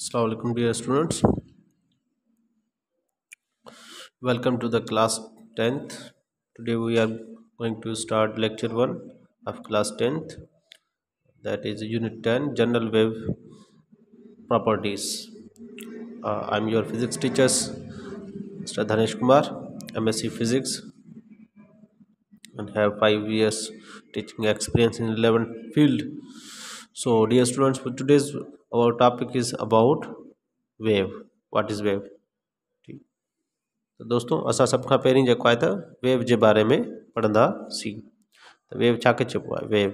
Assalamualaikum dear students welcome to the class 10th today we are going to start lecture 1 of class 10th that is unit 10 general wave properties uh, I'm your physics teacher Mr. Dhanesh Kumar MSc physics and have 5 years teaching experience in 11 field so dear students for today's our topic is about wave what is wave ठीक तो दोस्तों अस सभ खां पहिरीं जेको wave के बारे में पढ़ंदासीं त वेव छा के चइबो आहे वेव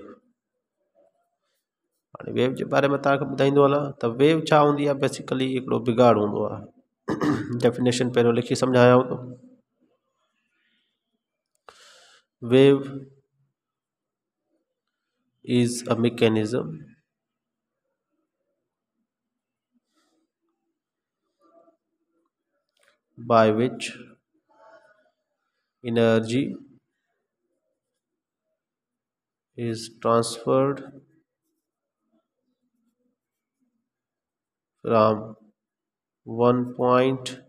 हाँ वेव के बारे में तक बुधाई हलां तो वेव छा हूंदी बेसिकली एक बिगाड़ हों डेफिनेशन पे लिखी समझाया हों wave is a mechanism by which energy is transferred from one point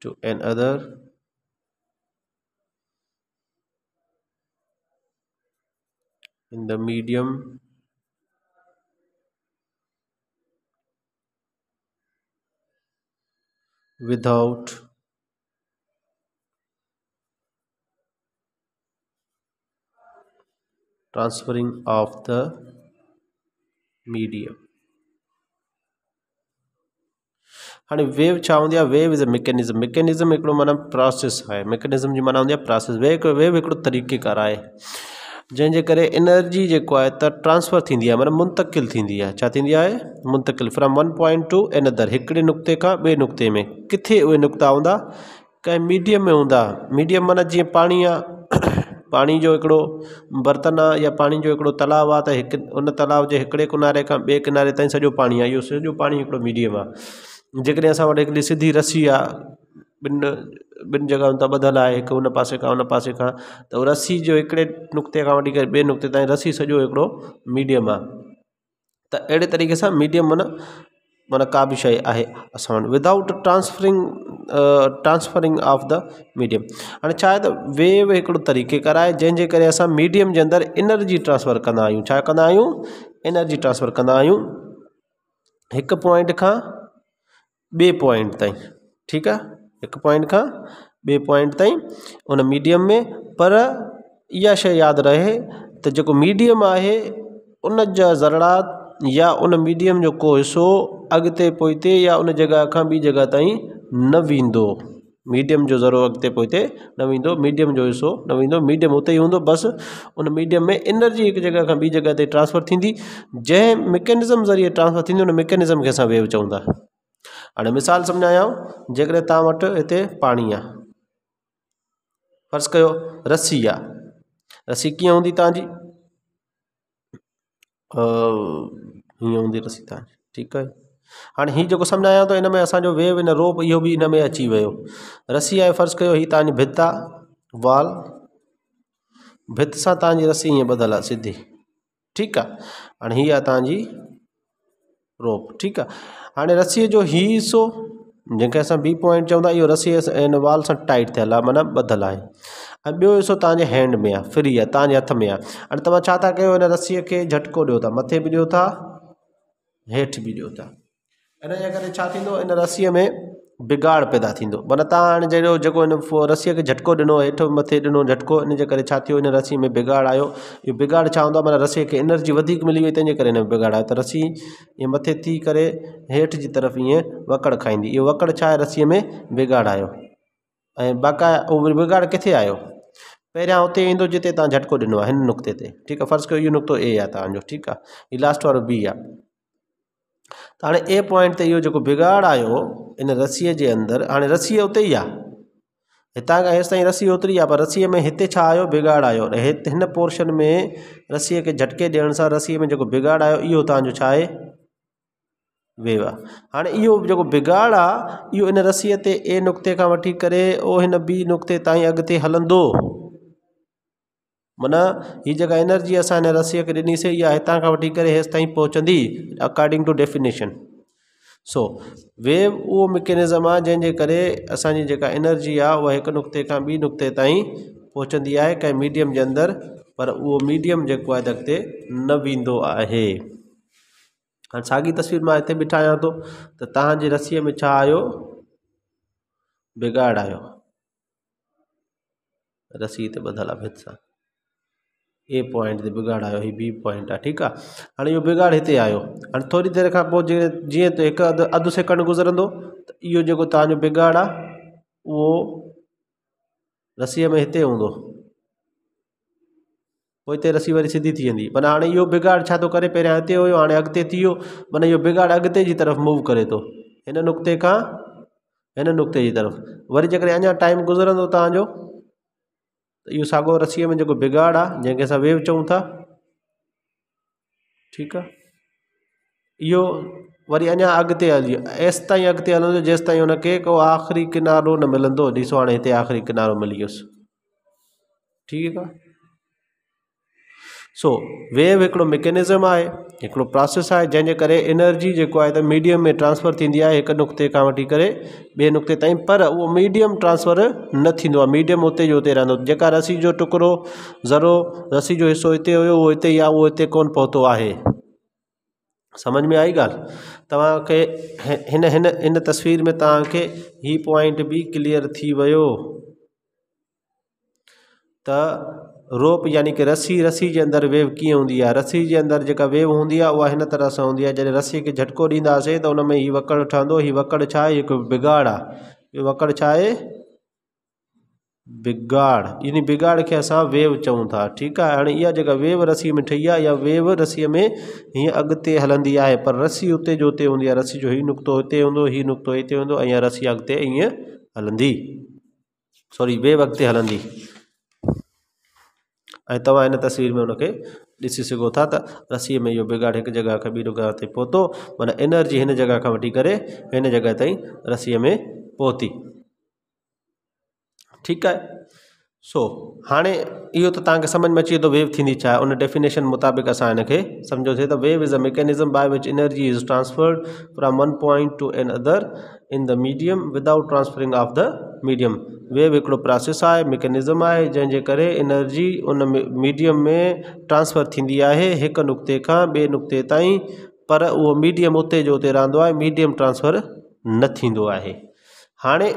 to another in the medium without transferring of the medium हाँ वेव छा wave is a mechanism mechanism मन प्रोसेस है मेकेनिज्म जी माना होंगे प्रोसेस वेव वेव एक तरीकेकार है जंहिंजे करे एनर्जी जेको आहे त ट्रांसफर थींदी आहे माना मुंतकिल थींदी आहे छा थींदी आहे मुंतकिल from one point to another हिकिड़े नुक़्ते खां ॿिए नुक़्ते में किथे उहे नुक़्ता हूंदा कंहिं मीडियम में हूंदा मीडियम माना जीअं पाणी आहे पाणी जो हिकिड़ो बर्तन आहे या पाणी जो हिकिड़ो तलाउ आहे त हिकु उन तलाउ जे हिकिड़े किनारे खां ॿिए किनारे ताईं सॼो पाणी आहे इहो सॼो पाणी हिकिड़ो मीडियम आहे जेकॾहिं असां वटि हिकिड़ी सिधी रसी आहे ॿिनि ॿिन जॻहियुनि तां ॿधलु आहे हिकु उन पासे खां उन पासे खां त उहो रस्सी जो हिकिड़े नुक़्ते खां वठी करे ॿिए नुक़्ते ताईं रस्सी सॼो हिकिड़ो मीडियम आहे त अहिड़े तरीक़े सां मीडियम माना माना काब शइ आहे असां वटि without transferring transferring of the medium हाणे छा आहे त वेव हिकिड़ो तरीक़ेकार आहे जंहिंजे करे असां मीडियम जे अंदरु एनर्जी ट्रांसफर कंदा आहियूं छा कंदा आहियूं एनर्जी ट्रांसफर कंदा आहियूं हिकु पॉइंट खां ॿिए पॉइंट ताईं ठीकु एक पॉइंट का बे पॉइंट तई उन मीडियम में पर यह शे याद रहे तो जो मीडियम है उन जरड़ा या उन मीडियम जो को हिस्सो अगते पोते या उन जगह का बी जगह तई न मीडियम जो ज़रो अॻिते पोते न मीडियम जो हिस्सो न मीडियम उत ही होंद बस उन मीडियम में एनर्जी एक जगह का बी जगह ते ट्रांसफर जै जंहिं ज़रिए ट्रांसफर थी उन मेकेनिज्म के असां वेव चऊं हाणे मिसाल सम्झायो जेकॾहिं तव्हां वटि हिते पाणी आहे फर्ज़ु कयो रस्सी आहे रस्सी कीअं हूंदी तव्हांजी हीअं हूंदी रस्सी तव्हांजी ठीकु आहे हाणे हीउ जेको सम्झायो त हिन में असांजो वेव इन रोप इहो बि हिन में अची वियो रस्सी आहे फर्ज़ु कयो हीअ तव्हांजी भित आहे वाल भित सां तव्हांजी रस्सी हीअं ॿधलु आहे सिधी ठीकु आहे हाणे हीअ आहे तव्हांजी रोप ठीक है हाँ रस्सी जो ही हिसो जंहिंखे असां बी पॉइंट चऊं यो रस्सी रसी वाल से टाइट थे मन माना है बो हिस्सो ॿियो हैंड में आहे फ्री है तव्हांजे हथ में आहे तुम तव्हां छा था कयो हिन झटको ॾियो था मथे भी ॾियो था हेठि बि ॾियो था हिन जे करे इन रसीअ में बिगाड़ पैदा थींदो माना तव्हां हाणे जंहिंजो जेको हिन रसीअ खे झटको ॾिनो हेठि मथे ॾिनो झटको इनजे करे छा थियो हिन में बिगाड़ आयो इहो बिगाड़ छा हूंदो आहे माना रसीअ खे एनर्जी वधीक मिली वई तंहिंजे करे हिन बिगाड़ आयो त रसी इएं मथे थी करे हेठि जी तरफ़ ईअं वकड़ खाईंदी इहो वकड़ छा आहे में बिगाड़ आयो ऐं उहो बिगाड़ किथे आयो पहिरियां हुते ईंदो जिते तव्हां झटको ॾिनो आहे हिन नुक़्ते ते ठीकु आहे फर्ज़ु कयो इहो नुक़्तो ए आहे तव्हांजो ठीकु आहे लास्ट वारो बी आहे त हाणे ए पॉइंट ते इहो जेको बिगाड़ आयो इन रसीअ जे अंदरि हाणे रसीअ उते ई आहे हितां खां हेसि ताईं रसी ओतिरी आहे पर रसीअ में हिते छा आयो बिगाड़ आयो हिते हिन पोर्शन में रसीअ खे झटके ॾियण सां रसीअ में जेको बिगाड़ आयो इहो तव्हांजो छा आहे वेव आहे हाणे इहो जेको बिगाड़ आहे इहो इन रसीअ ते ए नुक़्ते खां वठी करे उहो हिन ॿी नुक़्ते ताईं अॻिते हलंदो मन ही जगह एनर्जी अस हिन के दिनी से या इतना का वठी करेस तीन ताईं according to definition so wave वो मिकेनिज़म आहे जंहिंजे करे एनर्जी आहे उहा हिकु नुक़्ते का बी नुक़्ते ताईं पहुचंदी है कें मीडियम के अंदर पर वो मीडियम जो आहे अॻिते न वेंदो आहे हाणे साॻी तस्वीर में इतने बिठा तो थो त में छा आयो बिगाड़ आयो रसी ते ॿधल आहे भित ए पॉइंट ते बिगाड़ आयो ही बी पॉइंट आहे ठीकु आहे हाणे इहो बिगाड़ हिते आयो हाणे थोरी देरि खां पोइ जीअं जीअं त हिकु अधु अधु सेकंड गुज़रंदो त इहो जेको तव्हांजो बिगाड़ आहे उहो रसीअ में हिते हूंदो पोइ हिते रसी वरी सिधी थी वेंदी माना हाणे इहो बिगाड़ छा थो करे पहिरियां हिते हुयो हाणे अॻिते थी वियो माना इहो बिगाड़ अॻिते जी तरफ़ मूव करे थो हिन नुक़्ते खां हिन नुक़्ते जी तरफ़ वरी जेकॾहिं अञा टाइम गुज़रंदो तव्हांजो यो इहो रस्सी में जो बिगाड़ आहे जैसे असां वेव चऊं था ठीकु आहे इहो वरी अञा अॻिते हली एसि ताईं अॻिते हलंदो जेसि ताईं हुनखे को आख़िरी किनारो न मिलो ॾिसो हाणे हिते आख़िरी किनारो मिली वियुसि ठीकु सो वेव हिकिड़ो मिकेनिज़म आहे हिकिड़ो प्रोसेस आहे जंहिंजे करे एनर्जी जेको आहे त मीडियम में ट्रांसफर थींदी आहे हिकु नुक़्ते खां वठी करे ॿिए नुक़्ते ताईं पर उहो मीडियम ट्रांसफर न थींदो आहे मीडियम उते जो उते रहंदो जेका रसी जो टुकड़ो ज़रो रसी जो हिसो हिते हुयो उहो हिते ई आहे उहो हिते कोन पहुतो आहे सम्झ में आई ॻाल्हि तव्हांखे हिन हिन हिन तस्वीर में तव्हांखे हीउ पॉइंट बि क्लियर थी वियो त रोप यानी कि रस्सी रस्सी के अंदर वेव कि होंगी आहे रस्सी के अंदर जो वेव होंगी आहे उहा तरह से होंगी जैसे रस्सी के झटको ॾींदासीं तो उनमें में वकड़ ठहंदो हि वकड़ एक बिगाड़ आहे इहो वकड़ छा बिगाड़ इन बिगाड़ के अस वेव चऊं था ठीक है हाँ इहा जो वेव रस्सी में ठही है या वेव रस्सी में हीअं अगत हलंदी है पर रस्सी उत जो उते हूंदी आहे जो हि नुक़्तो हिते हूंदो हि नुक़्तो इतने हूंदो रस्सी अगत रसी हलंदी सॉरी वेव अगत हलंदी तवा इन तस्वीर में उनके ॾिसी सघो था रस्सी में यो बिगाड़ एक जगह का बी जॻह ते पहुतो एनर्जी इन जगह का वठी कर जगह जॻह में पहुती ठीक है सो हाणे इहो त तव्हांखे सम्झ में अचे थो वेव थींदी छा उन डेफिनेशन मुताबिक़ असां हिन खे सम्झोसीं त wave is a mechanism by which energy is transferred from one point to another in the medium without transferring of the medium wave हिकिड़ो प्रोसेस आहे मैकेनिज़म आहे जंहिंजे करे एनर्जी उन मीडियम में ट्रांसफर थींदी आहे हिकु नुक़्ते खां ॿिए नुक़्ते ताईं पर उहो मीडियम उते जो उते रहंदो आहे मीडियम ट्रांसफर न थींदो आहे हाणे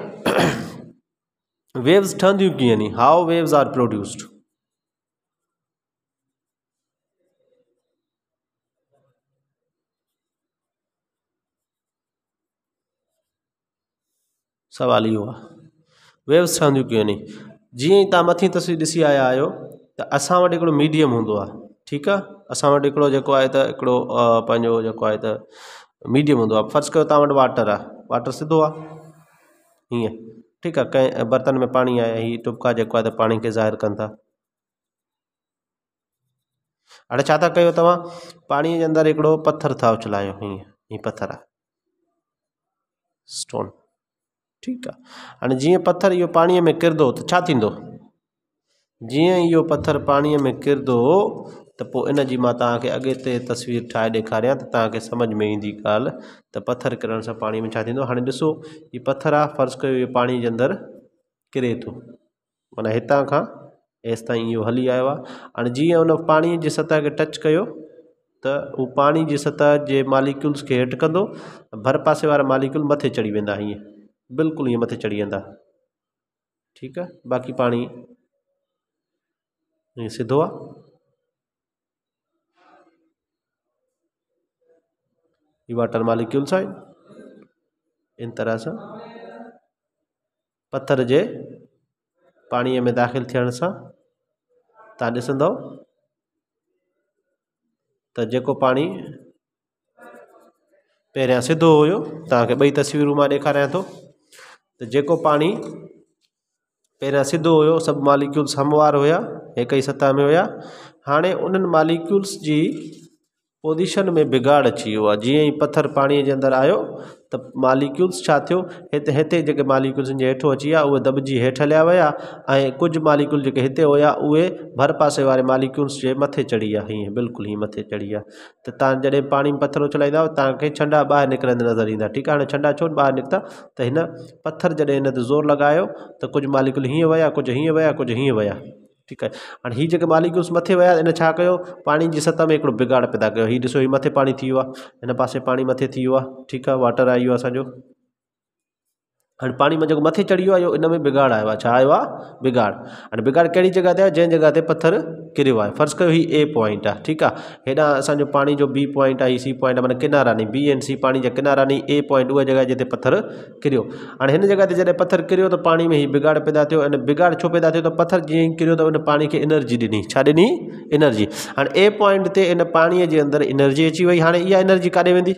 वेव्स ठंड you how waves are produced सवाल ई वेव्स ठहंदियूं कयूं वञे जीअं ई तस्वीर ॾिसी आया आहियो त असां मीडियम हूंदो आहे ठीकु आहे असां मीडियम हूंदो आहे फर्ज़ु वाटर आ वाटर सीधो आ ठीकु आहे कंहिं बर्तन में पाणी आहे हीअ टुपका जेको आहे त पाणी खे ज़ाहिरु कनि था हाणे छा था कयो तव्हां पाणीअ जे अंदरि हिकिड़ो पथर था उछलायो हीअं हीअ पथर आहे स्टोन ठीकु आहे हाणे जीअं पथर इहो पाणीअ में किरंदो त छा थींदो जीअं इहो पथर पाणीअ में किरंदो तो इन जी अगे तस्वीर ठाहे ॾेखारियां त तव्हांखे में ईंदी गाल पत्थर पथर किरण सां पाणीअ में छा थींदो हाणे ॾिसो हीउ पथर आहे फर्ज़ कयो इहो पाणी जे अंदरि किरे थो माना इतना का एस ताईं इहो हली आयो आहे हाणे जीअं हुन पाणीअ सतह के टच कर त हू पाणी जी सतह के मालिक्यूल्स के हेट कंदो भर पासे वारा मालिक्यूल मथे चढ़ी वा हीअं बिल्कुलु हीअं मथे चढ़ी वेंदा ठीकु आहे बाक़ी पानी सीधो आ वाटर मालिक्यूल साइड इन तरह से पत्थर जे पानी में दाख़िल थियण सां तव्हां ॾिसंदव त जेको पाणी पहिरियां सिधो हुयो तव्हांखे ॿई तस्वीरूं मां ॾेखारियां थो त जेको पाणी मालिक्यूल्स हमवार हुया एक ही सतह में हुआ हाँ उन मालिक्यूल्स की पोज़ीशन में बिगाड़ अची वियो आहे जीअं ई पथर पाणीअ जे अंदरि आयो त मालिक्यूल्स छा थियो हिते हिते जेके मालिक्यूल्सनि जे हेठो अची विया उहे दॿिजी हेठि हलिया विया ऐं कुझु मालिक्यूल जेके हिते हुया उहे भर पासे वारे मालिक्यूल्स जे मथे चढ़ी विया हीअं बिल्कुलु हीअं मथे चढ़ी विया त तव्हां जॾहिं पाणी पथरो चलाईंदा तव्हांखे छंडा ॿाहिरि निकिरंदे नज़र ईंदा ठीकु आहे हाणे छंडा छो ॿाहिरि निकिता त हिन पथर जॾहिं हिन ते ज़ोर लॻायो त कुझु मालिक्यूल हीअं विया कुझु हीअं विया कुझु हीअं विया ठीकु आहे हाणे हीअ जेके मालिक मथे विया हिन छा कयो पाणी जी सतह में हिकिड़ो बिगाड़ पैदा कयो हीउ ॾिसो हीउ मथे पाणी थी वियो आहे हिन पासे पाणी मथे थी वियो आहे ठीकु आहे वाटर आई वियो आहे असांजो हाँ पानी में जो मथे चढ़ी वियो इन में बिगाड़ आयो आयो बिगाड़ हाणे बिगाड़ कड़ी जगह ते आहे जंहिं जॻह ते पथर किरियो फर्ज़ कयो ए पॉइंट है ठीक है हेॾां असो पानी जो बी पॉइंट आहे सी पॉइंट आहे माना किनारा नी बी एंड सी पानी जा किनारा नी ए पॉइंट उहा जॻह जिते पथर किरियो हाणे हिन जॻह ते जॾहिं पथर किरियो त पाणी में ही बिगाड़ पैदा थियो बिगाड़ छो पैदा थियो तो पत्थर जीअं किरियो त हुन पाणी खे एनर्जी ॾिनी छा ॾिनी एनर्जी हाणे ए पॉइंट ते इन पानी के अंदर एनर्जी अची वही हाँ इहा एनर्जी वी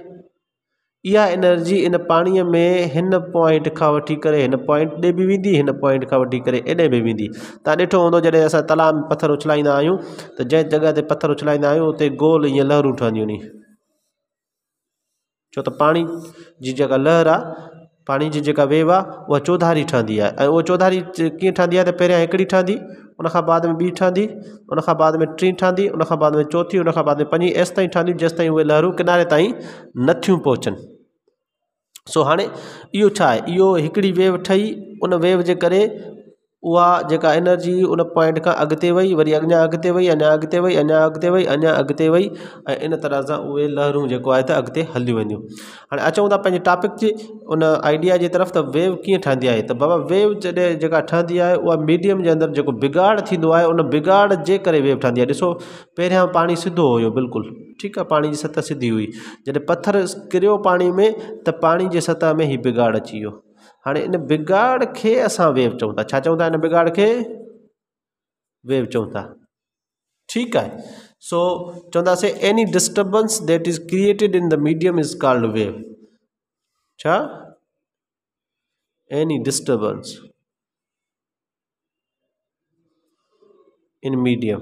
इहा एनर्जी इन पाणीअ में हिन पॉइंट खां वठी करे हिन पॉइंट ॾे बि वेंदी हिन पॉइंट खां वठी करे एॾे बि वेंदी तव्हां ॾिठो हूंदो जॾहिं असां तलाउ में पथरु उछलाईंदा आहियूं त जंहिं जॻह ते पथर उछलाईंदा आहियूं उते गोल ईअं लहरूं ठहंदी छो त पाणी जी जेका लहर आहे पाणी जी जेका वेव आहे उहा चौधारी ठहंदी आहे ऐं उहा चौधारी कीअं ठहंदी आहे त हिकिड़ी उन बाद में बी ठी उन बाद में टी ठी उन बाद में चौथी उन बाद में पंजी तीन ताईं ठहंदियूं तीन उहे लहरू किनारे तीन नथियूं पहुचनि सो हाँ इोड़ी वेव ठही उन वेव के उका एनर्जी उन पॉइंट का अगत वही वो अञा अगत वही अञा अगत वही अञा अगत वही अञा अगत वही इन तरह से उ लहरूं जो है अगत अॻिते हलियूं हाँ अचूँ तेज टॉपिक जे उन आइडिया की तरफ़ तो वेव कि है आहे बाबा वेव जैसे जेका ठहंदी आहे उहा मीडियम के अंदर जो बिगाड़ो है उन बिगाड़ के करे वेव ठहंदी है ऐसो पैर पानी सीधो हो बिल्कुल ठीक है पानी की सतह सीधी हुई जैसे पत्थर किरियो पानी में तो पानी की सतह में ही बिगाड़ अची वियो हाँ इन बिगाड़ के अस वेव चौंता था इन बिगाड़ के वेव चौंता ठीक है सो चवंदासीं any disturbance that is created in the medium is called wave any disturbance in medium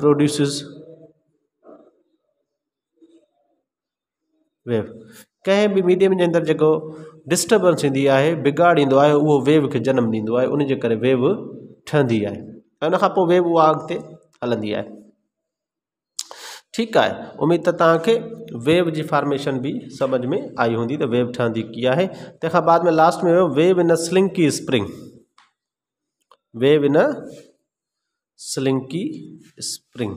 produces wave कें भी मीडियम के अंदर जो डिस्टर्बेंस थींदी आहे बिगाड़ ईंदो वेव के जन्म ॾींदो उन वेव ठहंदी है उन वेव वह अॻिते हलंदी है ठीक है उम्मीद तेव की फॉर्मेशन भी समझ में आई होंगी त वेव ठहंदी की आहे तंहिंखां बाद में लास्ट में wave in a slinky spring wave in a slinky spring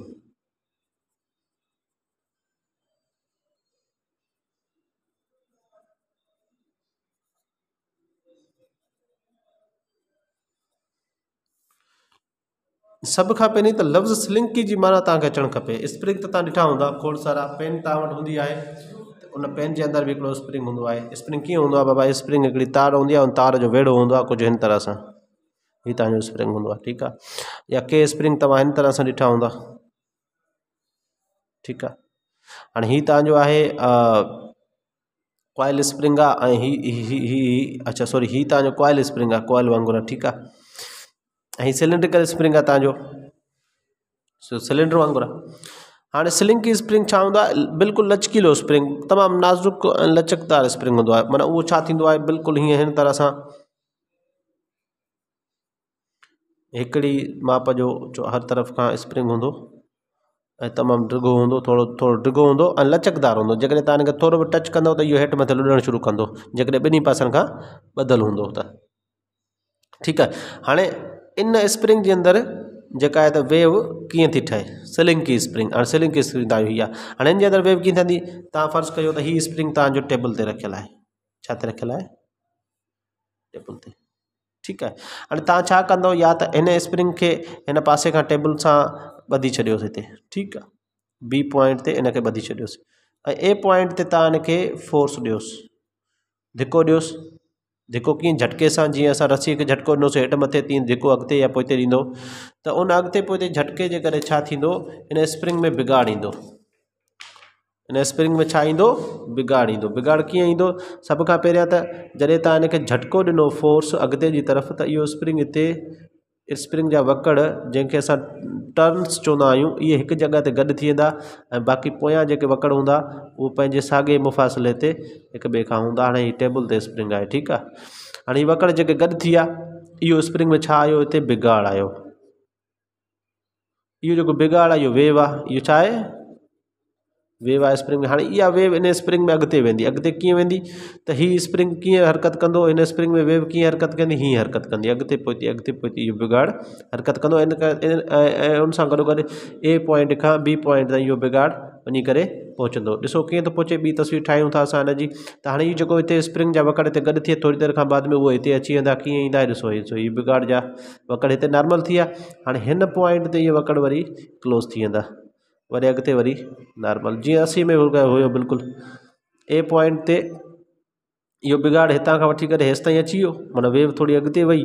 सभ खां पहिरीं त लफ़्ज़ स्लिंकी जी माना तव्हांखे अचणु खपे स्प्रिंग त तव्हां ॾिठा हूंदा खोड़ सारा पेन तव्हां वटि हूंदी आहे उन पेन जे अंदरि बि हिकिड़ो स्प्रिंग हूंदो आहे स्प्रिंग कीअं हूंदो आहे बाबा स्प्रिंग हिकिड़ी तार हूंदी आहे उन तार जो वेड़ो हूंदो आहे कुझु हिन तरह सां हीउ तव्हांजो स्प्रिंग हूंदो आहे ठीकु आहे या के स्प्रिंग तव्हां हिन तरह सां ॾिठा हूंदा ठीकु आहे हाणे हीउ तव्हांजो आहे कॉयल स्प्रिंग आहे ऐं हीउ हीउ हीउ अच्छा सॉरी हीउ तव्हांजो कॉयल स्प्रिंग आहे कॉयल वांगुरु आहे ठीकु आहे ऐं सिलेंड्रिकल स्प्रिंग आहे तव्हांजो सिलेंडर वांगुरु हाणे स्लिंकी स्प्रिंग छा हूंदो आहे बिल्कुलु लचकीलो स्प्रिंग तमामु नाज़ुक ऐं लचकदार स्प्रिंग हूंदो आहे माना उहो छा थींदो आहे बिल्कुलु हीअं हिन तरह सां हिकिड़ी माप जो हर तरफ़ खां स्प्रिंग हूंदो ऐं तमामु ॾिघो हूंदो थोरो थोरो हूंदो ऐं लचकदार हूंदो जेकॾहिं तव्हां हिनखे थोरो बि टच कंदव त इहो हेठि मथे लुडणु शुरू कंदो जेकॾहिं ॿिन्ही पासनि खां ॿधलु हूंदो त ठीकु आहे इन स्प्रिंग जे अंदरु जेका आहे त वेव कीअं थी ठहे सलिंकी स्प्रिंग हाणे सलिंकी स्प्रिंग तव्हांजी हीअ आहे हाणे हिन जे वेव कीअं थींदी तव्हां फर्ज़ु कयो त हीअ स्प्रिंग तव्हांजो टेबल ते रखियल आहे छा ते रखियलु आहे ठीकु आहे हाणे तव्हां छा कंदव या त इन स्प्रिंग खे हिन पासे खां टेबल सां ॿधी छॾियोसि हिते ठीकु आहे बी पॉइंट ते इनखे ॿधी छॾियोसि ऐं ए पॉइंट ते तव्हां इन फोर्स ॾियोसि धिको ॾियोसि देखो कि झटके से जी अस रस्सी के झटको से हेठि मथे तीन देखो अगत या पोते दी तो उन अगत पोइते झटके के करो इन स्प्रिंग में बिगाड़ इन स्प्रिंग में छा बिगाड़ ईंदो बिगाड़ कीअं ईंदो सभ त जॾहिं तव्हां झटको दिनों फोर्स अगत की तरफ़ तो यो स्प्रिंग इतने स्प्रिंग जा वकड़ जंहिंखे असां टर्न्स चवंदा आहियूं इहे हिक जॻहि ते गॾु थी वेंदा ऐं बाक़ी पोयां जेके वकड़ हूंदा उहो पंहिंजे साॻे मुफ़ासिले ते हिक ॿिए खां हूंदा हाणे हीअ टेबल ते स्प्रिंग आहे ठीकु आहे हाणे हीउ वकड़ जेके गॾु थी आहे इहो स्प्रिंग में छा आयो हिते बिगाड़ आयो इहो जेको बिगाड़ आहे इहो वेव आहे इहो छा आहे वेव आहे स्प्रिंग हाणे इहा वेव इन स्प्रिंग में अॻिते वेंदी अॻिते कीअं वेंदी त हीअ स्प्रिंग कीअं हरकत कंदो हिन स्प्रिंग में वेव कीअं हरकत कंदी हीअं हरकत कंदी अॻिते पहुती अॻिते पहुती इहो बिगाड़ हरकत कंदो इन करे ऐं उन सां गॾु गॾु ए पॉइंट खां बी पॉइंट ताईं इहो बिगाड़ वञी करे पहुचंदो ॾिसो कीअं थो पहुचे ॿी तस्वीर ठाहियूं था असां हिनजी त हाणे हीउ जेको हिते स्प्रिंग जा वकड़ हिते गॾु थिए थोरी देरि खां बाद में उहो हिते अची वेंदा कीअं ईंदा ॾिसो हीअ बिगाड़ जा वकड़ हिते नॉर्मल थी विया हाणे हिन पॉइंट ते इहे वकड़ वरी क्लोज़ थी वेंदा वरी अॻिते वरी नॉर्मल जीअं असी में हुयो बिल्कुलु ए पॉइंट ते इहो बिगाड़ हितां खां वठी करे हेसि ताईं अची वियो माना वेव थोरी अॻिते वई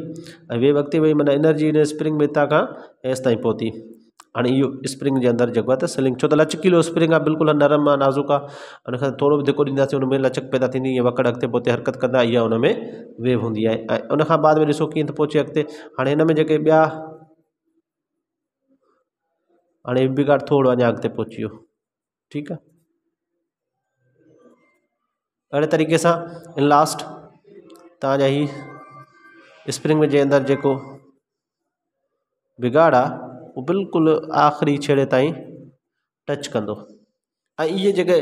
ऐं वेव अॻिते वई माना एनर्जी हिन स्प्रिंग में हितां खां हेसि ताईं पहुती हाणे इहो स्प्रिंग जे अंदरि जेको आहे त स्लिंग छो त लचकीलो स्प्रिंग आहे बिल्कुलु नरम आहे नाज़ुक आहे हुन खां थोरो बि जेको ॾींदासीं हुन में लचक पैदा थींदी ईअं वकड़ अॻिते पोइ हरकत कंदा इहा हुन में वेव हूंदी आहे ऐं उनखां बाद में ॾिसो कीअं त पहुचे अॻिते हाणे हिन में जेके ॿिया अने बि ॻाल्हि थोरो अञा अॻिते पहुची वियो ठीकु आहे अहिड़े तरीक़े से इन लास्ट तव्हांजा ही स्प्रिंग जे अंदरि जेको बिगाड़ आहे बिल्कुल आख़िरी छेड़े ताईं टच कंदो ऐं इहे जेके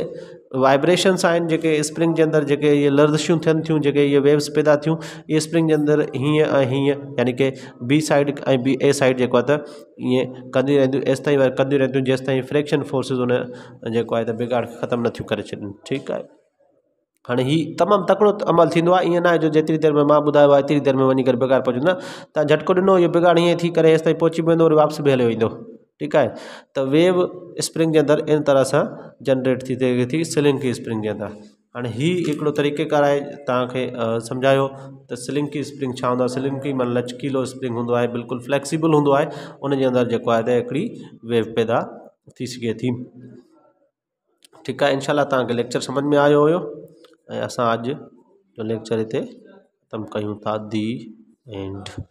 वाइब्रेशन्स आहिनि जेके स्प्रिंग जे अंदरि जेके इहे लर्दशियूं थियनि थियूं जेके इहे वेव्स पैदा थियूं इहे स्प्रिंग जे अंदरि हीअं ऐं हीअं यानी की बी साइड ऐं बी ए साइड जेको आहे त ईअं कंदियूं रहंदियूं हेसिताईं कंदियूं रहंदियूं जेसिताईं फ्रैक्शन फोर्सिस उन जेको आहे त बिगाड़ ख़तमु नथियूं करे छॾनि ठीकु आहे हाणे हीउ तमामु तकिड़ो अमल थींदो आहे ईअं न आहे जो जेतिरी देरि में मां ॿुधायो आहे एतिरी देरि में वञी करे बिगाड़ पहुचंदो न तव्हां झटको ॾिनो इहो बिगाड़ ईअं थी करे तेसिताईं पहुची वेंदो वरी वापसि बि हलियो वेंदो ठीकु आहे त वेव स्प्रिंग जे अंदरु इन तरह सां जनरेट थी थिए थी की स्प्रिंग जे अंदरु हाणे हीउ हिकिड़ो तरीक़ेकार आहे तव्हांखे समुझायो त की स्प्रिंग छा हूंदो आहे सिलिंकी माना लचकीलो स्प्रिंग हूंदो आहे बिल्कुलु फ्लैक्सिबल हूंदो आहे उन जे अंदरु जेको आहे त हिकिड़ी वेव पैदा थी सघे थी ठीकु आहे इनशाला तव्हांखे लेक्चर सम्झ में आयो हुयो ऐं असां अॼु लेक्चर हिते ख़तमु कयूं था दी एंड